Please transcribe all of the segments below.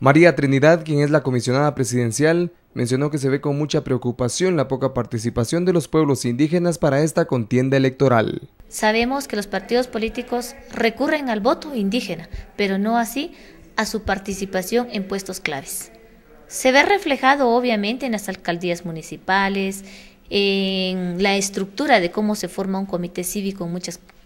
María Trinidad, quien es la comisionada presidencial, mencionó que se ve con mucha preocupación la poca participación de los pueblos indígenas para esta contienda electoral. Sabemos que los partidos políticos recurren al voto indígena, pero no así a su participación en puestos claves. Se ve reflejado obviamente en las alcaldías municipales, en la estructura de cómo se forma un comité cívico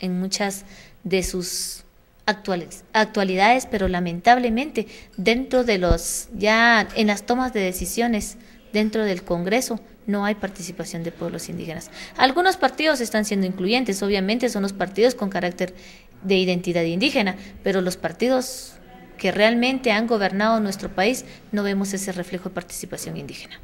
en muchas, de sus actuales, actualidades, pero lamentablemente dentro de los, ya en las tomas de decisiones dentro del Congreso, no hay participación de pueblos indígenas. Algunos partidos están siendo incluyentes, obviamente son los partidos con carácter de identidad indígena, pero los partidos que realmente han gobernado nuestro país no vemos ese reflejo de participación indígena.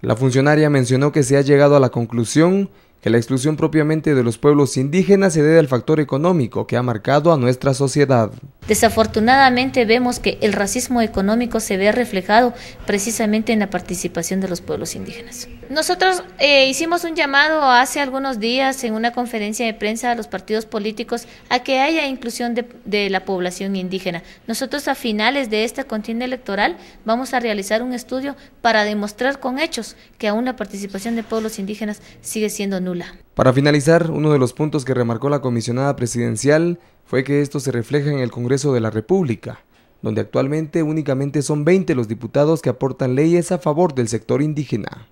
La funcionaria mencionó que se ha llegado a la conclusión que la exclusión propiamente de los pueblos indígenas se debe al factor económico que ha marcado a nuestra sociedad. Desafortunadamente vemos que el racismo económico se ve reflejado precisamente en la participación de los pueblos indígenas. Nosotros eh, hicimos un llamado hace algunos días en una conferencia de prensa a los partidos políticos a que haya inclusión de, de la población indígena. Nosotros a finales de esta contienda electoral vamos a realizar un estudio para demostrar con hechos que aún la participación de pueblos indígenas sigue siendo nula. Para finalizar, uno de los puntos que remarcó la comisionada presidencial fue que esto se refleja en el Congreso de la República, donde actualmente únicamente son 20 los diputados que aportan leyes a favor del sector indígena.